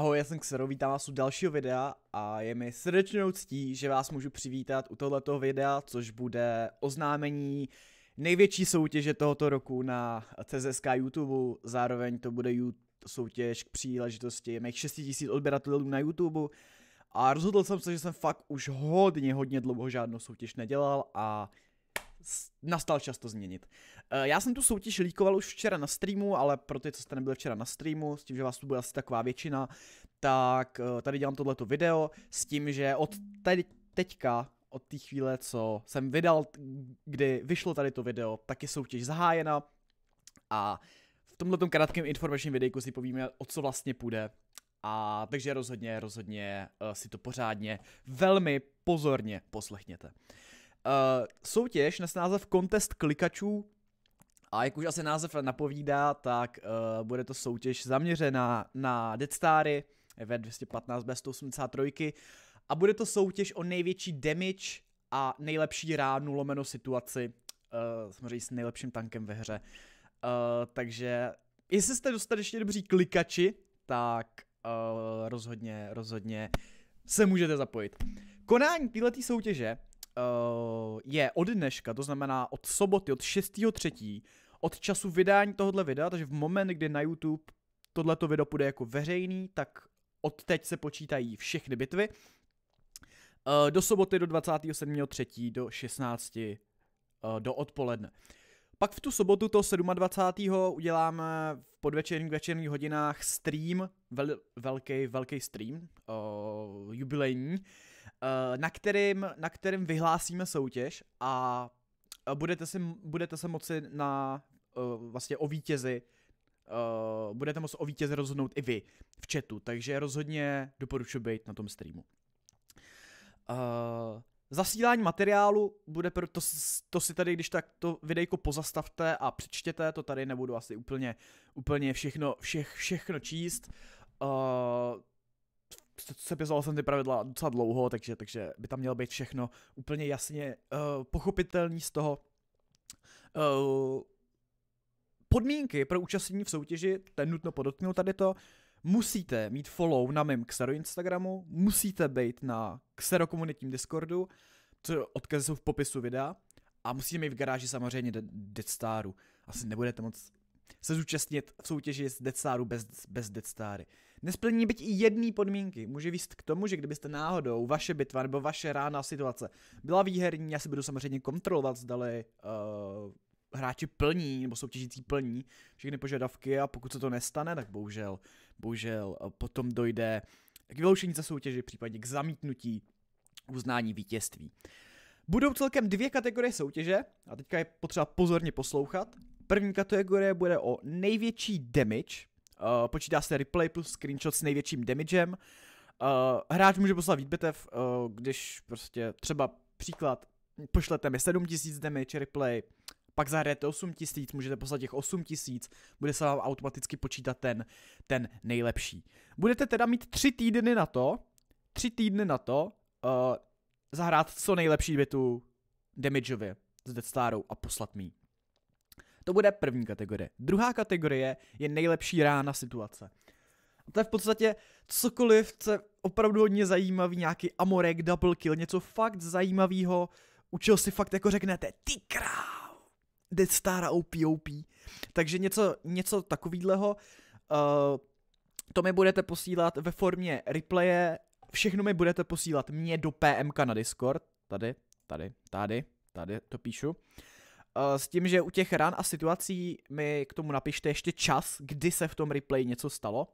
Ahoj, já jsem Xero, vítám vás u dalšího videa a je mi srdečnou ctí, že vás můžu přivítat u tohoto videa, což bude oznámení největší soutěže tohoto roku na CZSK YouTube, zároveň to bude soutěž k příležitosti mých 6000 odběratelů na YouTube a rozhodl jsem se, že jsem fakt už hodně, hodně dlouho žádnou soutěž nedělal a nastal čas to změnit. Eh, já jsem tu soutěž líkoval už včera na streamu, ale pro ty, co jste nebyli včera na streamu, s tím, že vás tu bude asi taková většina, tak eh, tady dělám tohleto video s tím, že od tady teďka, od té chvíle, co jsem vydal, kdy vyšlo tady to video, tak je soutěž zahájena a v tomto krátkém informačním videjku si povíme, o co vlastně půjde. A takže rozhodně, rozhodně eh, si to pořádně, velmi pozorně poslechněte. Uh, soutěž nese název Kontest klikačů a jak už asi název napovídá, tak uh, bude to soutěž zaměřená na Dead Stary ve 215 bez 183 a bude to soutěž o největší damage a nejlepší ránu lomeno situaci, uh, samozřejmě s nejlepším tankem ve hře. Uh, takže jestli jste dostatečně dobří klikači, tak uh, rozhodně, rozhodně se můžete zapojit. Konání této soutěže uh, je od dneška, to znamená od soboty, od 6.3., od času vydání tohohle videa, takže v moment, kdy na YouTube tohleto video bude jako veřejný, tak od teď se počítají všechny bitvy. Uh, do soboty do 27.3. do 16. Uh, eh, do odpoledne. Pak v tu sobotu toho 27. uděláme v podvečerních večerních hodinách stream, vel, velký, velký stream, uh, jubilejní, Eh, na kterým, na kterým vyhlásíme soutěž a eh, budete, si, budete se moci na eh, vlastně o vítězi Uh, budete moci o vítězi rozhodnout i vy v chatu, takže rozhodně doporučuji být na tom streamu. Uh, Zasílání materiálu bude, pro, to, to si tady, když tak to videjko pozastavte a přečtěte, to tady nebudu asi úplně, úplně všechno, všech, všechno číst. Uh, sepisoval jsem ty pravidla docela dlouho, takže, takže by tam mělo být všechno úplně jasně uh, pochopitelný z toho. Uh, podmínky pro účastnění v soutěži, ten nutno podotknout tady to, musíte mít follow na mém Xero Instagramu, musíte být na Xero komunitním Discordu, co odkazy jsou v popisu videa, a musíte mít v garáži samozřejmě Deadstaru. Asi nebudete moc se zúčastnit v soutěži s Deadstaru bez, bez Deadstary. Nesplnění byť i jedné podmínky může výst k tomu, že kdybyste náhodou vaše bitva nebo vaše rána situace byla výherní, já si budu samozřejmě kontrolovat, zdali uh, hráči plní nebo soutěžící plní všechny požadavky a pokud se to nestane, tak bohužel, bohužel eh, potom dojde k vyloušení ze soutěže, případně k zamítnutí uznání vítězství. Budou celkem dvě kategorie soutěže a teďka je potřeba pozorně poslouchat. První kategorie bude o největší damage, Uh, počítá se replay plus screenshot s největším damagem. Uh, hráč může poslat výbitev, uh, eh, když prostě třeba příklad, pošlete mi 7000 damage replay, pak zahrajete 8000, můžete poslat těch 8000, bude se vám automaticky počítat ten, ten nejlepší. Budete teda mít tři týdny na to, tři týdny na to, uh, zahrát co nejlepší větu damageově s Death Staru a poslat mi to bude první kategorie. Druhá kategorie je nejlepší rána situace. A to je v podstatě cokoliv, co je opravdu hodně zajímavý, nějaký amorek, double kill, něco fakt zajímavého, učil si fakt jako řeknete, ty král, Dead Star OP, OP. Takže něco, něco takovýhleho, Uh, to mi budete posílat ve formě replaye, všechno mi budete posílat mě do PMK na Discord, tady, tady, tady, tady, to píšu. Eh, s tím, že u těch ran a situací mi k tomu napište ještě čas, kdy se v tom replay něco stalo.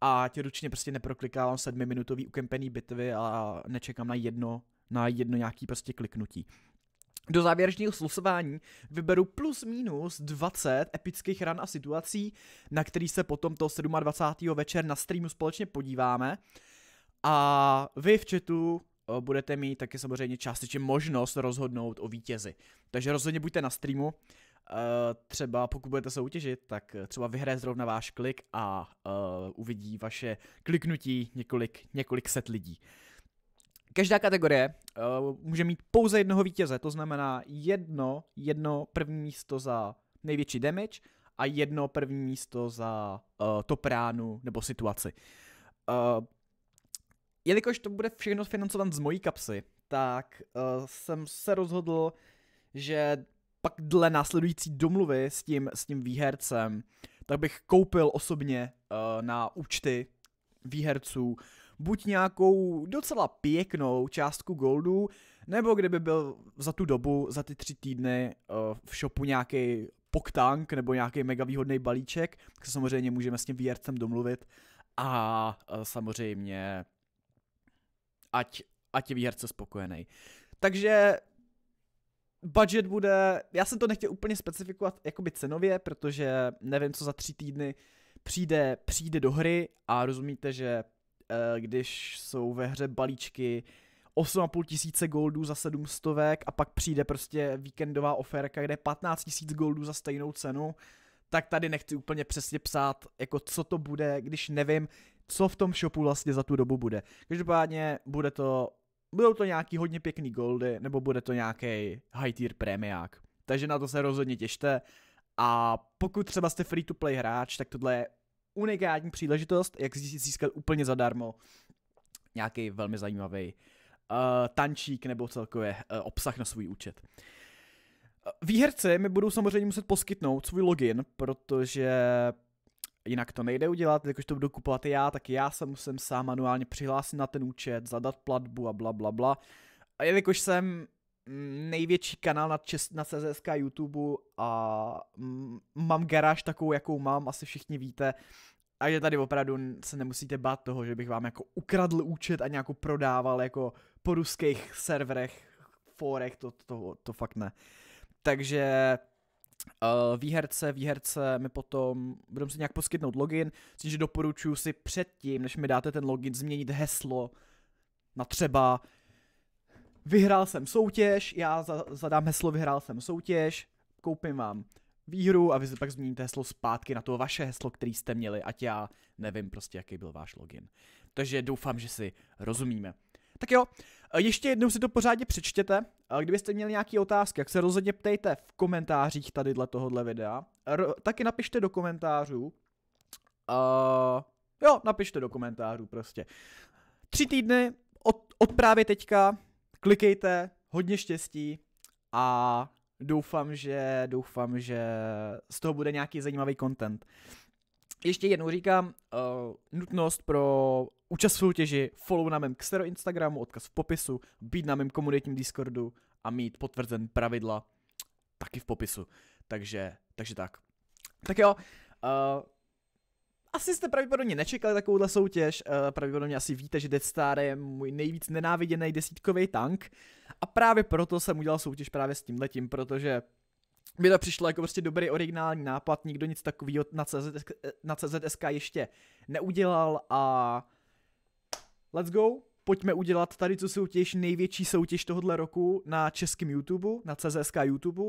A tě ručně prostě neproklikávám sedmiminutový ukempený bitvy a nečekám na jedno, na jedno nějaký prostě kliknutí. Do závěrečného slusování vyberu plus minus 20 epických ran a situací, na který se potom to 27. večer na streamu společně podíváme. A vy v chatu Eh, budete mít taky samozřejmě částečně možnost rozhodnout o vítězi. Takže rozhodně buďte na streamu, eh, třeba pokud budete soutěžit, tak eh, třeba vyhraje zrovna váš klik a uvidí vaše kliknutí několik, několik set lidí. Každá kategorie uh, může mít pouze jednoho vítěze, to znamená jedno, jedno první místo za největší damage a jedno první místo za uh, top nebo situaci. Uh, jelikož to bude všechno financovat z mojí kapsy, tak uh, jsem se rozhodl, že pak dle následující domluvy s tím, s tím výhercem, tak bych koupil osobně uh, na účty výherců buď nějakou docela pěknou částku goldu, nebo kdyby byl za tu dobu, za ty tři týdny uh, v shopu nějaký poktank nebo nějaký mega výhodný balíček, tak se samozřejmě můžeme s tím výhercem domluvit a uh, samozřejmě ať, ať je výherce spokojený. Takže budget bude, já jsem to nechtěl úplně specifikovat jakoby cenově, protože nevím, co za tři týdny přijde, přijde do hry a rozumíte, že eh, když jsou ve hře balíčky 8,5 tisíce goldů za 700 stovek a pak přijde prostě víkendová oferka, kde je 15 tisíc goldů za stejnou cenu, tak tady nechci úplně přesně psát, jako co to bude, když nevím, co v tom shopu vlastně za tu dobu bude. Každopádně bude to, budou to nějaký hodně pěkný goldy, nebo bude to nějaký high tier prémiák. Takže na to se rozhodně těšte. A pokud třeba jste free to play hráč, tak tohle je unikátní příležitost, jak získat úplně zadarmo nějaký velmi zajímavý uh, tančík nebo celkově uh, obsah na svůj účet. Výherci mi budou samozřejmě muset poskytnout svůj login, protože jinak to nejde udělat, jakož to budu kupovat já, tak já se musím sám manuálně přihlásit na ten účet, zadat platbu a bla bla bla. A jelikož jsem největší kanál na, čes, na CZSK YouTube a m- mám garáž takovou, jakou mám, asi všichni víte, a že tady opravdu se nemusíte bát toho, že bych vám jako ukradl účet a nějakou prodával jako po ruských serverech, forech, to, to, to, to fakt ne. Takže Uh, výherce, výherce my potom budeme si nějak poskytnout login, že doporučuji si předtím, než mi dáte ten login, změnit heslo na třeba vyhrál jsem soutěž, já za, zadám heslo vyhrál jsem soutěž, koupím vám výhru a vy si pak změníte heslo zpátky na to vaše heslo, který jste měli, ať já nevím prostě, jaký byl váš login. Takže doufám, že si rozumíme. Tak jo, eh, ještě jednou si to pořádně přečtěte. Eh, kdybyste měli nějaké otázky, jak se rozhodně ptejte v komentářích tady dle tohohle videa. R- taky napište do komentářů. Uh, jo, napište do komentářů prostě. Tři týdny od, od právě teďka. Klikejte, hodně štěstí a doufám, že doufám, že z toho bude nějaký zajímavý content ještě jednou říkám, uh, nutnost pro účast v soutěži, follow na mém Xero Instagramu, odkaz v popisu, být na mém komunitním Discordu a mít potvrzen pravidla taky v popisu. Takže, takže tak. Tak jo, uh, asi jste pravděpodobně nečekali takovouhle soutěž, uh, pravděpodobně asi víte, že Death Star je můj nejvíc nenáviděný desítkový tank a právě proto jsem udělal soutěž právě s tímhletím, protože mi to přišlo jako prostě dobrý originální nápad, nikdo nic takového na, CZ, na CZSK ještě neudělal a let's go, pojďme udělat tady co soutěž, největší soutěž tohohle roku na českém YouTube, na CZSK YouTube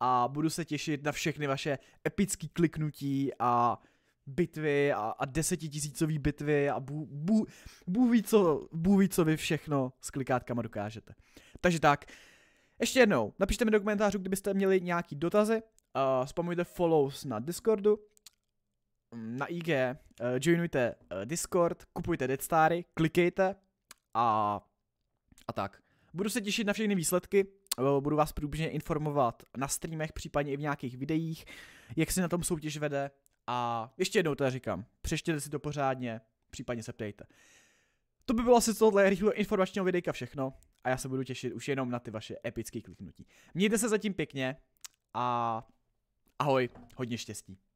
a budu se těšit na všechny vaše epické kliknutí a bitvy a, a desetitisícový bitvy a bu, bu, bu ví co, bů ví co vy všechno s klikátkama dokážete. Takže tak, ještě jednou, napište mi do komentářů, kdybyste měli nějaký dotazy. Uh, spamujte follows na Discordu, mm, na IG, uh, eh, joinujte uh, Discord, kupujte Deadstary, klikejte a, a tak. Budu se těšit na všechny výsledky, eh, budu vás průběžně informovat na streamech, případně i v nějakých videích, jak se na tom soutěž vede a ještě jednou teda říkám, přeštěte si to pořádně, případně se ptejte. To by bylo asi z tohohle rychlého informačního videjka všechno a já se budu těšit už jenom na ty vaše epické kliknutí. Mějte se zatím pěkně a ahoj, hodně štěstí.